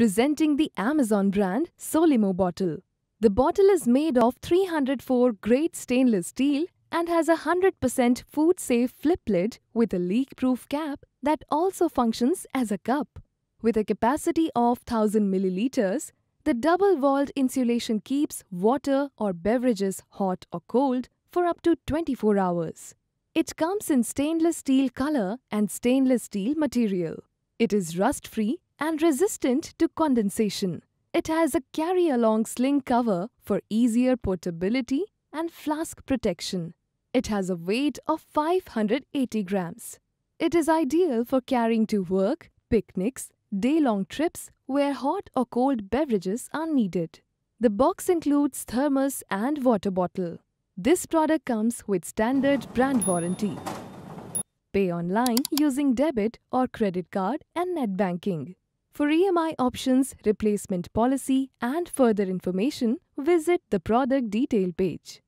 Presenting the Amazon brand Solimo bottle. The bottle is made of 304 grade stainless steel and has a 100% food-safe flip lid with a leak-proof cap that also functions as a cup. With a capacity of 1000 milliliters, the double-walled insulation keeps water or beverages hot or cold for up to 24 hours. It comes in stainless steel color and stainless steel material. It is rust-free and resistant to condensation. It has a carry-along sling cover for easier portability and flask protection. It has a weight of 580 grams. It is ideal for carrying to work, picnics, day-long trips where hot or cold beverages are needed. The box includes thermos and water bottle. This product comes with standard brand warranty. Pay online using debit or credit card and net banking. For EMI options, replacement policy and further information, visit the product detail page.